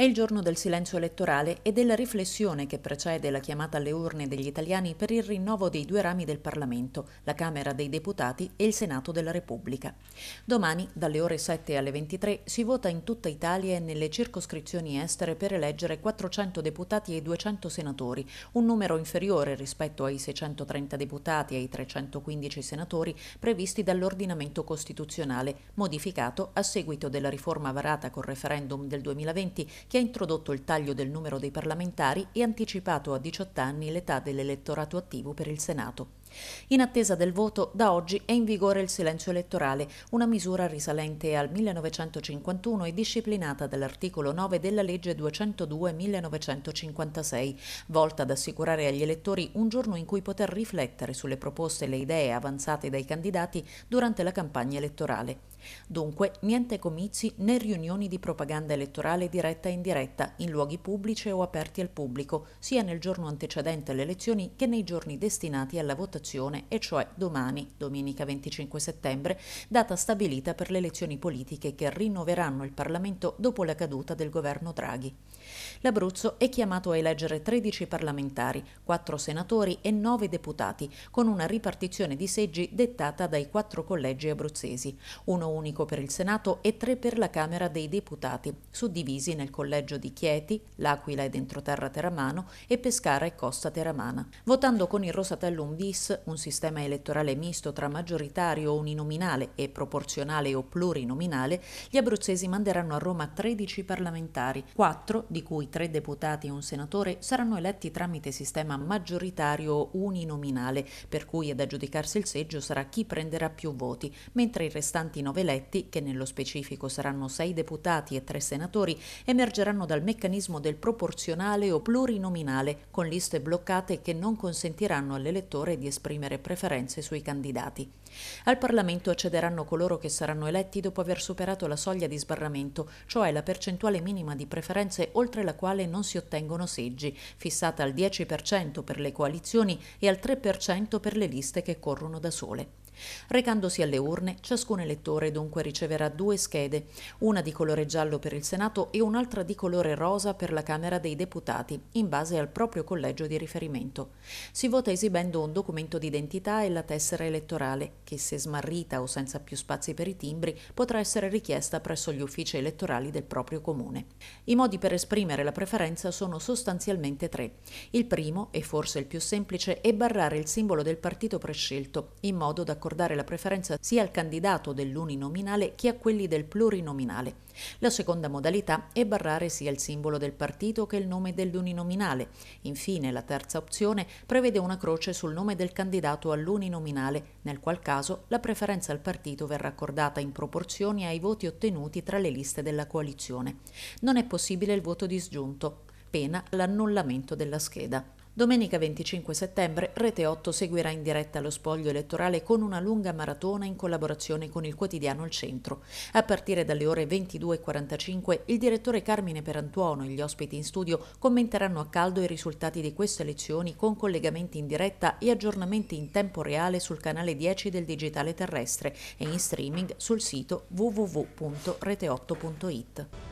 È il giorno del silenzio elettorale e della riflessione che precede la chiamata alle urne degli italiani per il rinnovo dei due rami del Parlamento, la Camera dei Deputati e il Senato della Repubblica. Domani, dalle ore 7 alle 23, si vota in tutta Italia e nelle circoscrizioni estere per eleggere 400 deputati e 200 senatori, un numero inferiore rispetto ai 630 deputati e ai 315 senatori previsti dall'ordinamento costituzionale, modificato a seguito della riforma varata col referendum del 2020 che ha introdotto il taglio del numero dei parlamentari e anticipato a 18 anni l'età dell'elettorato attivo per il Senato. In attesa del voto, da oggi è in vigore il silenzio elettorale, una misura risalente al 1951 e disciplinata dall'articolo 9 della legge 202-1956, volta ad assicurare agli elettori un giorno in cui poter riflettere sulle proposte e le idee avanzate dai candidati durante la campagna elettorale. Dunque, niente comizi né riunioni di propaganda elettorale diretta e indiretta in luoghi pubblici o aperti al pubblico, sia nel giorno antecedente alle elezioni che nei giorni destinati alla votazione votazione, e cioè domani, domenica 25 settembre, data stabilita per le elezioni politiche che rinnoveranno il Parlamento dopo la caduta del governo Draghi. L'Abruzzo è chiamato a eleggere 13 parlamentari, 4 senatori e 9 deputati, con una ripartizione di seggi dettata dai quattro collegi abruzzesi, uno unico per il Senato e tre per la Camera dei Deputati, suddivisi nel collegio di Chieti, L'Aquila e Dentroterra Teramano e Pescara e Costa Teramana. Votando con il Rosatellum bis un sistema elettorale misto tra maggioritario uninominale e proporzionale o plurinominale, gli abruzzesi manderanno a Roma 13 parlamentari, 4 di cui 3 deputati e un senatore saranno eletti tramite sistema maggioritario uninominale, per cui ad aggiudicarsi il seggio sarà chi prenderà più voti, mentre i restanti 9 eletti, che nello specifico saranno 6 deputati e 3 senatori, emergeranno dal meccanismo del proporzionale o plurinominale, con liste bloccate che non consentiranno all'elettore di esprimere esprimere preferenze sui candidati. Al Parlamento accederanno coloro che saranno eletti dopo aver superato la soglia di sbarramento, cioè la percentuale minima di preferenze oltre la quale non si ottengono seggi, fissata al 10% per le coalizioni e al 3% per le liste che corrono da sole. Recandosi alle urne, ciascun elettore dunque riceverà due schede, una di colore giallo per il Senato e un'altra di colore rosa per la Camera dei Deputati, in base al proprio collegio di riferimento. Si vota esibendo un documento documento d'identità e la tessera elettorale, che se smarrita o senza più spazi per i timbri potrà essere richiesta presso gli uffici elettorali del proprio comune. I modi per esprimere la preferenza sono sostanzialmente tre. Il primo, e forse il più semplice, è barrare il simbolo del partito prescelto, in modo da accordare la preferenza sia al candidato dell'uninominale che a quelli del plurinominale. La seconda modalità è barrare sia il simbolo del partito che il nome dell'uninominale. Infine, la terza opzione prevede una croce sul nome del candidato candidato all'uninominale, nel qual caso la preferenza al partito verrà accordata in proporzione ai voti ottenuti tra le liste della coalizione. Non è possibile il voto disgiunto, pena l'annullamento della scheda. Domenica 25 settembre Rete 8 seguirà in diretta lo spoglio elettorale con una lunga maratona in collaborazione con il quotidiano Il Centro. A partire dalle ore 22.45 il direttore Carmine Perantuono e gli ospiti in studio commenteranno a caldo i risultati di queste elezioni con collegamenti in diretta e aggiornamenti in tempo reale sul canale 10 del digitale terrestre e in streaming sul sito www.rete8.it.